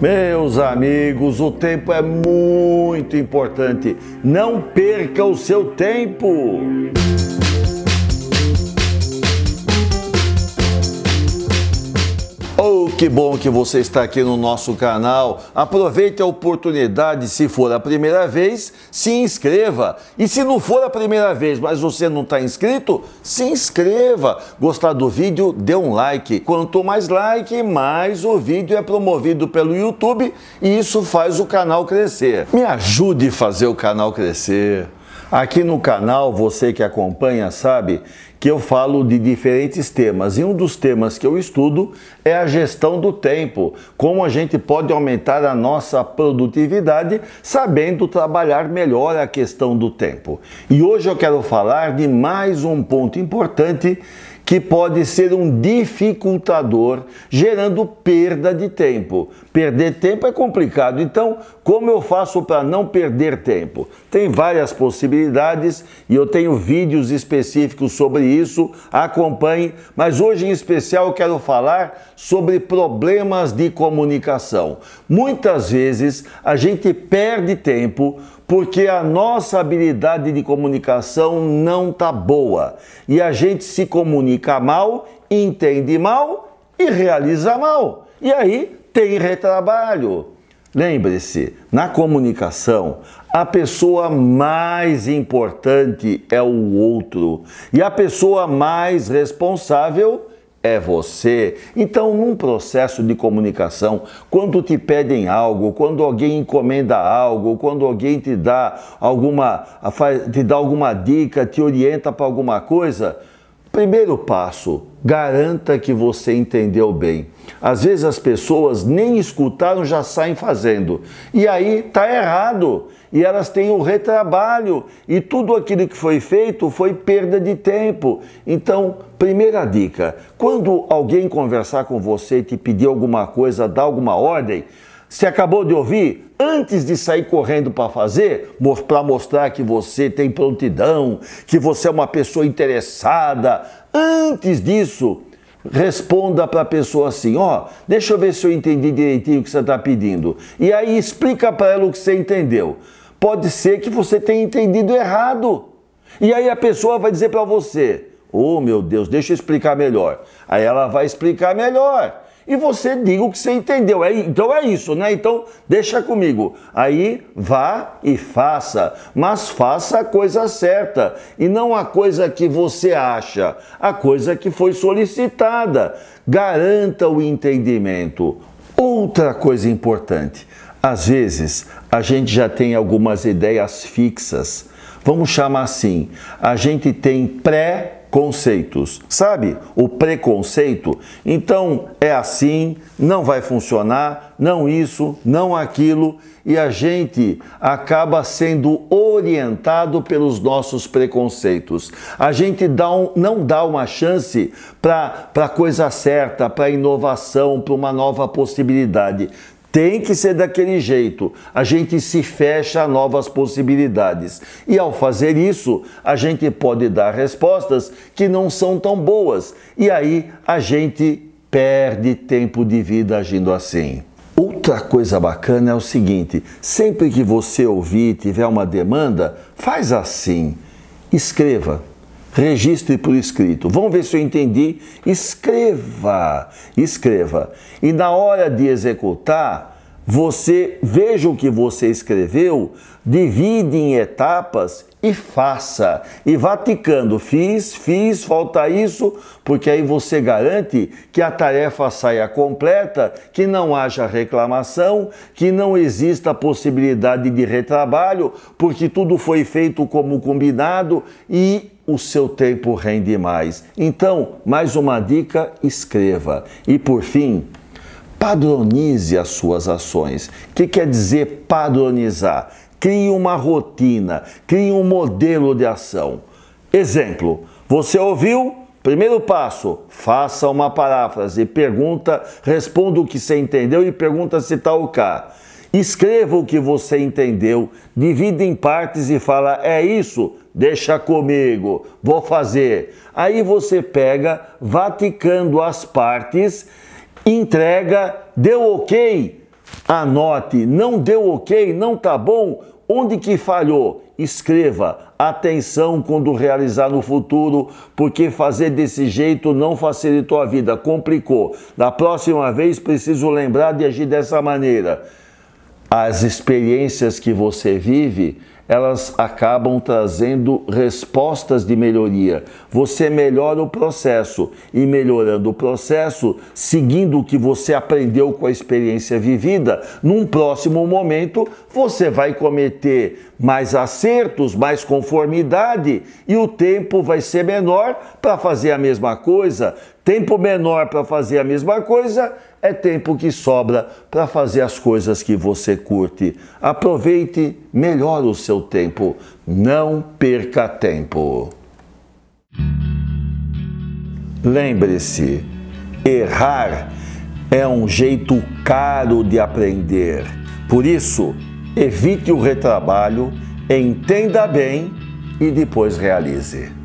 Meus amigos, o tempo é muito importante. Não perca o seu tempo. Que bom que você está aqui no nosso canal. Aproveite a oportunidade, se for a primeira vez, se inscreva. E se não for a primeira vez, mas você não está inscrito, se inscreva. Gostar do vídeo, dê um like. Quanto mais like, mais o vídeo é promovido pelo YouTube e isso faz o canal crescer. Me ajude a fazer o canal crescer. Aqui no canal, você que acompanha sabe que eu falo de diferentes temas e um dos temas que eu estudo é a gestão do tempo, como a gente pode aumentar a nossa produtividade sabendo trabalhar melhor a questão do tempo. E hoje eu quero falar de mais um ponto importante que pode ser um dificultador, gerando perda de tempo. Perder tempo é complicado, então, como eu faço para não perder tempo? Tem várias possibilidades e eu tenho vídeos específicos sobre isso, acompanhe, mas hoje em especial eu quero falar sobre problemas de comunicação. Muitas vezes a gente perde tempo porque a nossa habilidade de comunicação não tá boa e a gente se comunica mal, entende mal e realiza mal. E aí tem retrabalho. Lembre-se, na comunicação, a pessoa mais importante é o outro e a pessoa mais responsável é você. Então, num processo de comunicação, quando te pedem algo, quando alguém encomenda algo, quando alguém te dá alguma, te dá alguma dica, te orienta para alguma coisa, Primeiro passo, garanta que você entendeu bem. Às vezes as pessoas nem escutaram, já saem fazendo. E aí tá errado. E elas têm o retrabalho e tudo aquilo que foi feito foi perda de tempo. Então, primeira dica: quando alguém conversar com você e te pedir alguma coisa, dar alguma ordem, se acabou de ouvir, antes de sair correndo para fazer, para mostrar que você tem prontidão, que você é uma pessoa interessada, antes disso, responda para a pessoa assim: ó, oh, deixa eu ver se eu entendi direitinho o que você está pedindo. E aí explica para ela o que você entendeu. Pode ser que você tenha entendido errado. E aí a pessoa vai dizer para você: oh meu Deus, deixa eu explicar melhor. Aí ela vai explicar melhor e você diga o que você entendeu. É, então é isso, né? Então deixa comigo. Aí vá e faça, mas faça a coisa certa e não a coisa que você acha, a coisa que foi solicitada. Garanta o entendimento. Outra coisa importante. Às vezes, a gente já tem algumas ideias fixas. Vamos chamar assim: a gente tem pré conceitos, sabe? O preconceito. Então é assim, não vai funcionar, não isso, não aquilo, e a gente acaba sendo orientado pelos nossos preconceitos. A gente dá um, não dá uma chance para a coisa certa, para a inovação, para uma nova possibilidade tem que ser daquele jeito. A gente se fecha a novas possibilidades. E ao fazer isso, a gente pode dar respostas que não são tão boas. E aí a gente perde tempo de vida agindo assim. Outra coisa bacana é o seguinte: sempre que você ouvir e tiver uma demanda, faz assim. Escreva registre por escrito. Vamos ver se eu entendi. Escreva, escreva. E na hora de executar, você veja o que você escreveu, divide em etapas e faça. E vá ticando, fiz, fiz, falta isso, porque aí você garante que a tarefa saia completa, que não haja reclamação, que não exista possibilidade de retrabalho, porque tudo foi feito como combinado e o seu tempo rende mais. Então, mais uma dica: escreva. E por fim, padronize as suas ações. O que quer dizer padronizar? Crie uma rotina, crie um modelo de ação. Exemplo: você ouviu? Primeiro passo, faça uma paráfrase, pergunta, responda o que você entendeu e pergunta se está o OK. Escreva o que você entendeu, divida em partes e fala: é isso, deixa comigo, vou fazer. Aí você pega, vaticando as partes, entrega, deu ok, anote. Não deu ok, não tá bom, onde que falhou? Escreva, atenção quando realizar no futuro, porque fazer desse jeito não facilitou a vida, complicou. Da próxima vez preciso lembrar de agir dessa maneira as experiências que você vive, elas acabam trazendo respostas de melhoria. Você melhora o processo e melhorando o processo, seguindo o que você aprendeu com a experiência vivida, num próximo momento você vai cometer mais acertos, mais conformidade e o tempo vai ser menor para fazer a mesma coisa. Tempo menor para fazer a mesma coisa é tempo que sobra para fazer as coisas que você curte. Aproveite melhor o seu tempo, não perca tempo. Lembre-se, errar é um jeito caro de aprender. Por isso, evite o retrabalho, entenda bem e depois realize.